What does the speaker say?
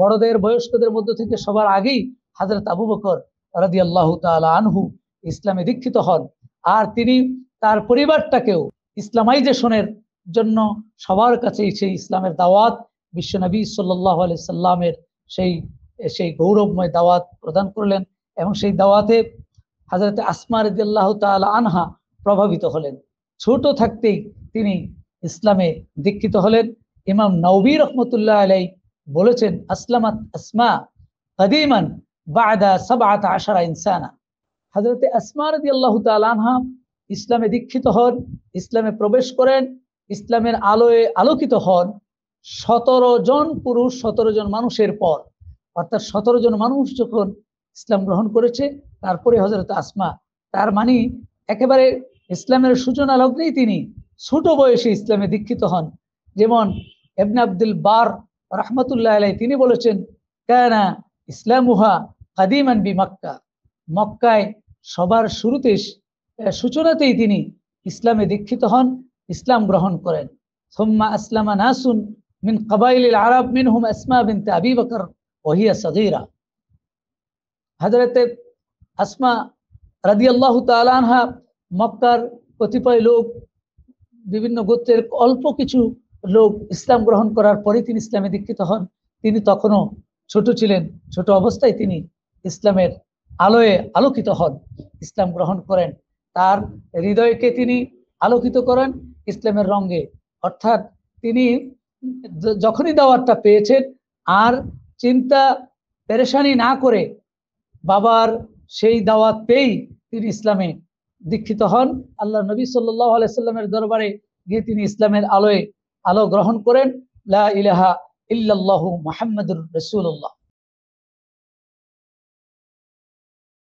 বড়দের বয়স্কদের মধ্য থেকে সবার আগেই হাজরত আবু বকর রাজি আল্লাহ আনহু ইসলামে দীক্ষিত হন আর তিনি তার পরিবারটাকেও ইসলামাইজেশনের জন্য সবার কাছেই সেই ইসলামের দাওয়াত বিশ্বনবী সাল্লাহ আলি সাল্লামের সেই সেই গৌরবময় দাওয়াত প্রদান করলেন এবং সেই দাওয়াতে হাজরত আসমা রদিয়াল্লাহ তালা আনহা প্রভাবিত হলেন ছোট থাকতেই তিনি ইসলামে দীক্ষিত হলেন ইমাম নৌবী রহমতুল্লাহ আলাই বলেছেন আসলামাত আসমা কদিমান বাদা সাবাত আশারা ইনসানা হাজরতে আসমা রদি আল্লাহ তালানহা ইসলামে দীক্ষিত হন ইসলামে প্রবেশ করেন ইসলামের আলোয়ে আলোকিত হন সতেরো জন পুরুষ সতেরো জন মানুষের পর অর্থাৎ সতেরো জন মানুষ যখন ইসলাম গ্রহণ করেছে তারপরে হজরত আসমা তার মানে একেবারে ইসলামের সূচনা লগ্নেই তিনি ছোট বয়সে ইসলামে দীক্ষিত হন যেমন এবনে আব্দুল বার রহমতুল্লাহ আলাই তিনি বলেছেন কানা ইসলামুহা কাদিমান বি মক্কা মক্কায় সবার শুরুতে সূচনাতেই তিনি ইসলামে দীক্ষিত হন ইসলাম গ্রহণ করেন সোম্মা আসলামা নাসুন মিন কবাইল আরব মিন হুম আসমা বিনতে আবি বকর ওহিয়া সগিরা হাজরতে আসমা রাদি আল্লাহ তালানহা মক্কার কতিপয় লোক বিভিন্ন গোত্রের অল্প কিছু লোক ইসলাম গ্রহণ করার পরে তিনি ইসলামে দীক্ষিত হন তিনি তখনও ছোট ছিলেন ছোট অবস্থায় তিনি ইসলামের আলোয়ে আলোকিত হন ইসলাম গ্রহণ করেন তার হৃদয়কে তিনি আলোকিত করেন ইসলামের রঙে অর্থাৎ তিনি যখনই দাওয়াতটা পেয়েছেন আর চিন্তা পেরেশানি না করে বাবার সেই দাওয়াত পেয়েই তিনি ইসলামে দীক্ষিত হন আল্লাহ নবী সাল্লাহ আলাইসাল্লামের দরবারে গিয়ে তিনি ইসলামের আলোয় আলো গ্রহণ করেন লা ইলাহা ইল্লাল্লাহু মোহাম্মদুর রসুল্লাহ